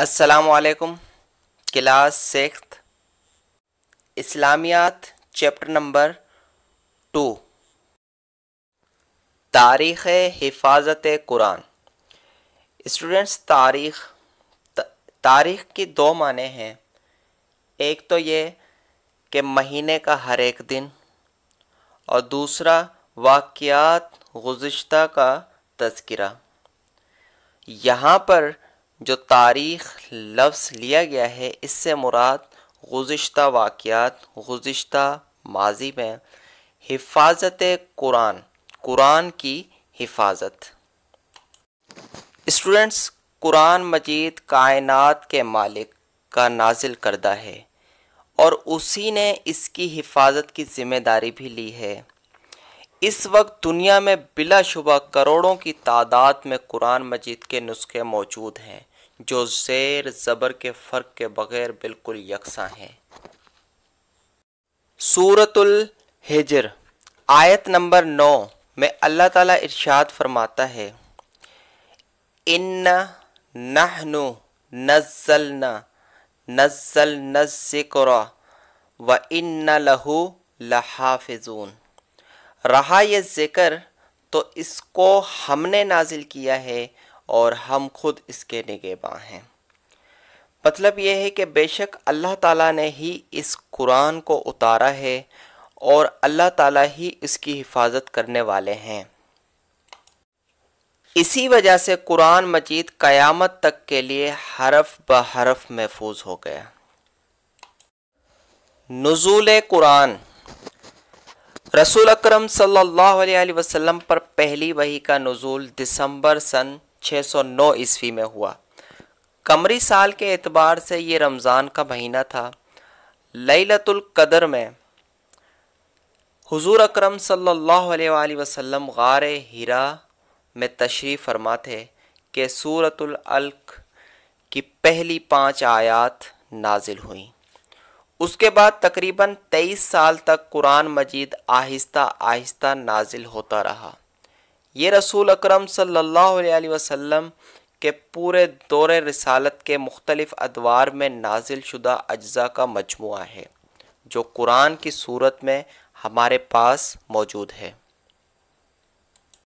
असलकम class six इस्लामियात chapter number two तारीख़ हिफाजत कुरान स्टूडेंट्स तारीख तारीख की दो माने हैं एक तो ये कि महीने का हर एक दिन और दूसरा वाक़ात गुज्त का तस्करा यहाँ पर जो तारीख़ लफ्ज़ लिया गया है इससे मुराद गुज्त वाक़ात गुज्त माजी में हिफाजत कुरान कुरान की हिफाजत स्टूडेंट्स कुरान मजीद कायनात के मालिक का नाजिल करदा है और उसी ने इसकी हिफाजत की ज़िम्मेदारी भी ली है इस वक्त दुनिया में बिलाशुबा करोड़ों की तादाद में कुरान मजीद के नुस्खे मौजूद हैं जो ज़ेर ज़बर के फ़र्क के बग़ैर बिल्कुल यकसा है सूरतुल हिजर आयत नंबर नौ में अल्लाह ताला इरशाद फरमाता है इन्ना नहनु नज़लना नज़ल नज़िक्रा व इन्ना लहू लहाफिजून रहा ये ज़िक्र तो इसको हमने नाजिल किया है और हम खुद इसके निगेबा हैं मतलब यह है कि बेशक अल्लाह ताला ने ही इस कुरान को उतारा है और अल्लाह ताला ही इसकी हिफाजत करने वाले हैं इसी वजह से कुरान मजीद क़यामत तक के लिए हरफ ब हरफ महफूज हो गया नज़ुल कुरान रसूल अकरम सल्लल्लाहु अलैहि वसल्लम पर पहली वही का नज़ुल दिसंबर सन 609 ईस्वी में हुआ कमरी साल के एतबार से ये रमज़ान का महीना था लैलतुल कदर में हुजूर अकरम सल्लल्लाहु अलैहि वसल्लम गार हिरा में तशरीफ़ फरमा थे कि सूरतुल अल्क की पहली पांच आयत नाजिल हुई उसके बाद तकरीबन तेईस साल तक कुरान मजीद आहिस्ता आहिस्ता नाजिल होता रहा ये रसूल अकरम सल्लल्लाहु अलैहि वसल्लम के पूरे दौरे रिसालत के मुख्तलिफ़ अदवार में नाजिल शुदा अज्जा का मजमू है जो कुरान की सूरत में हमारे पास मौजूद है